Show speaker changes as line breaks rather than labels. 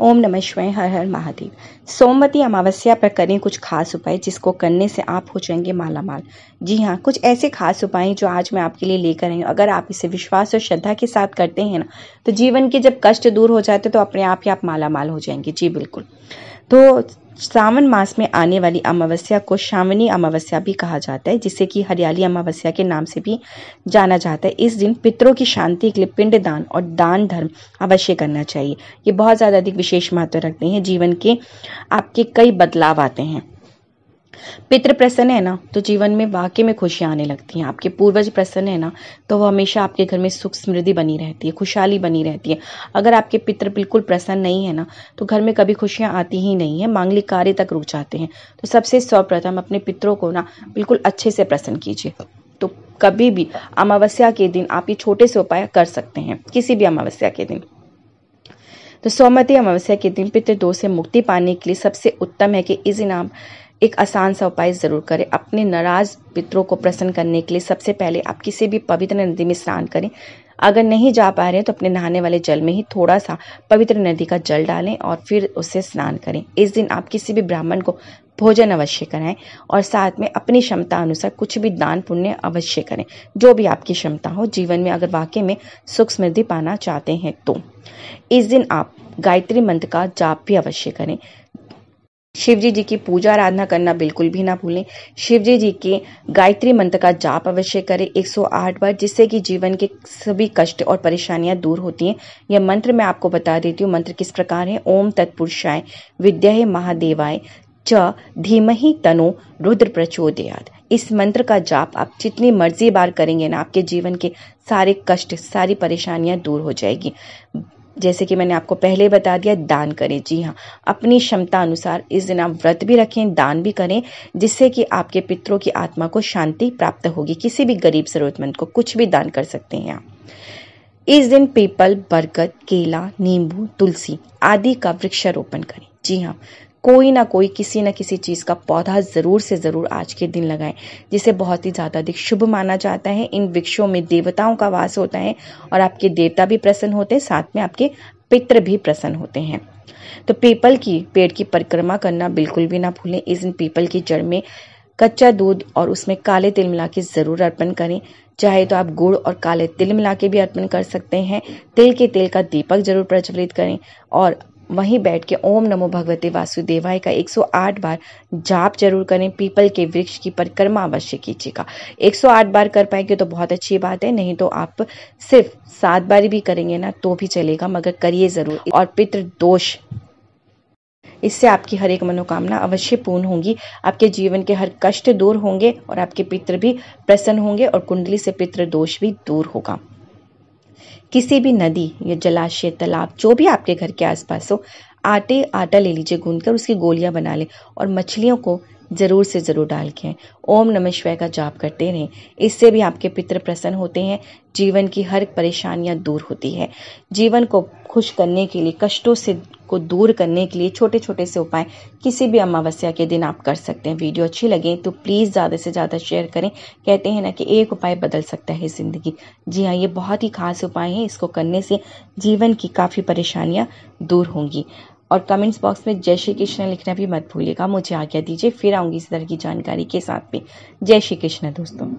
ओम नमः शिवाय हर हर महादेव सोमवती अमावस्या पर करें कुछ खास उपाय जिसको करने से आप हो जाएंगे माला माल जी हाँ कुछ ऐसे खास उपाय जो आज मैं आपके लिए लेकर आई हूँ अगर आप इसे विश्वास और श्रद्धा के साथ करते हैं ना तो जीवन के जब कष्ट दूर हो जाते तो अपने आप ही आप माला माल हो जाएंगे जी बिल्कुल तो श्रावण मास में आने वाली अमावस्या को श्रावणी अमावस्या भी कहा जाता है जिसे कि हरियाली अमावस्या के नाम से भी जाना जाता है इस दिन पितरों की शांति के लिए पिंड दान और दान धर्म अवश्य करना चाहिए ये बहुत ज़्यादा अधिक विशेष महत्व रखते हैं जीवन के आपके कई बदलाव आते हैं पितृ प्रसन्न है ना तो जीवन में वाकई में खुशियाँ आने लगती हैं आपके पूर्वज प्रसन्न है ना तो वो हमेशा आपके घर में सुख समृद्धि बनी रहती है खुशहाली बनी रहती है अगर आपके पितृ बिल्कुल प्रसन्न नहीं है ना तो घर में कभी खुशियाँ आती ही नहीं है मांगलिक कार्य तक रुक जाते हैं तो सबसे सर्वप्रथम अपने पितरों को ना बिल्कुल अच्छे से प्रसन्न कीजिए तो कभी भी अमावस्या के दिन आप ये छोटे से उपाय कर सकते हैं किसी भी अमावस्या के दिन तो सौमति अमावस्या के दिन पितृ दो से मुक्ति पाने के लिए सबसे उत्तम है कि इस इनाम एक आसान सा उपाय ज़रूर करें अपने नाराज पितरों को प्रसन्न करने के लिए सबसे पहले आप किसी भी पवित्र नदी में स्नान करें अगर नहीं जा पा रहे हैं तो अपने नहाने वाले जल में ही थोड़ा सा पवित्र नदी का जल डालें और फिर उससे स्नान करें इस दिन आप किसी भी ब्राह्मण को भोजन अवश्य कराएं और साथ में अपनी क्षमता अनुसार कुछ भी दान पुण्य अवश्य करें जो भी आपकी क्षमता हो जीवन में अगर वाकई में सुख समृद्धि पाना चाहते हैं तो इस दिन आप गायत्री मंत्र का जाप भी अवश्य करें शिव जी जी की पूजा आराधना करना बिल्कुल भी ना भूलें शिवजी जी के गायत्री मंत्र का जाप अवश्य करें 108 बार जिससे कि जीवन के सभी कष्ट और परेशानियां दूर होती हैं यह मंत्र मैं आपको बता देती हूँ मंत्र किस प्रकार है ओम तत्पुरुषाय विद्या महादेवाय च धीमहि तनो रुद्र प्रचोदयात इस मंत्र का जाप आप जितनी मर्जी बार करेंगे ना आपके जीवन के सारे कष्ट सारी परेशानियां दूर हो जाएगी जैसे कि मैंने आपको पहले बता दिया दान करें जी हाँ अपनी क्षमता अनुसार इस दिन आप व्रत भी रखें दान भी करें जिससे कि आपके पितरों की आत्मा को शांति प्राप्त होगी किसी भी गरीब जरूरतमंद को कुछ भी दान कर सकते हैं आप इस दिन पीपल बरगद केला नींबू तुलसी आदि का वृक्षारोपण करें जी हाँ कोई ना कोई किसी ना किसी चीज़ का पौधा ज़रूर से ज़रूर आज के दिन लगाएं जिसे बहुत ही ज़्यादा अधिक शुभ माना जाता है इन वृक्षों में देवताओं का वास होता है और आपके देवता भी प्रसन्न होते हैं साथ में आपके पित्र भी प्रसन्न होते हैं तो पीपल की पेड़ की परिक्रमा करना बिल्कुल भी ना भूलें इस पीपल की जड़ में कच्चा दूध और उसमें काले तिल मिला के ज़रूर अर्पण करें चाहे तो आप गुड़ और काले तिल मिला के भी अर्पण कर सकते हैं तिल के तेल का दीपक जरूर प्रज्वलित करें और वहीं बैठ के ओम नमो भगवते वासुदेवाय का 108 बार जाप जरूर करें पीपल के वृक्ष की परिक्रमा अवश्य कीजिएगा 108 बार कर पाएंगे तो बहुत अच्छी बात है नहीं तो आप सिर्फ सात बार भी करेंगे ना तो भी चलेगा मगर करिए ज़रूर और पितृ दोष इससे आपकी हर एक मनोकामना अवश्य पूर्ण होंगी आपके जीवन के हर कष्ट दूर होंगे और आपके पितृ भी प्रसन्न होंगे और कुंडली से पितृ दोष भी दूर होगा किसी भी नदी या जलाशय तालाब जो भी आपके घर के आसपास हो आटे आटा ले लीजिए गूंद कर उसकी गोलियां बना लें और मछलियों को ज़रूर से ज़रूर डाल के ओम नमः शिवाय का जाप करते रहें इससे भी आपके पितृ प्रसन्न होते हैं जीवन की हर परेशानियां दूर होती है जीवन को खुश करने के लिए कष्टों से को दूर करने के लिए छोटे छोटे से उपाय किसी भी अमावस्या के दिन आप कर सकते हैं वीडियो अच्छी लगे तो प्लीज़ ज़्यादा से ज़्यादा शेयर करें कहते हैं ना कि एक उपाय बदल सकता है ज़िंदगी जी हाँ ये बहुत ही खास उपाय है इसको करने से जीवन की काफ़ी परेशानियाँ दूर होंगी और कमेंट्स बॉक्स में जय श्री कृष्ण लिखना भी मत भूलिएगा मुझे आज्ञा दीजिए फिर आऊँगी इस तरह की जानकारी के साथ में जय श्री कृष्ण दोस्तों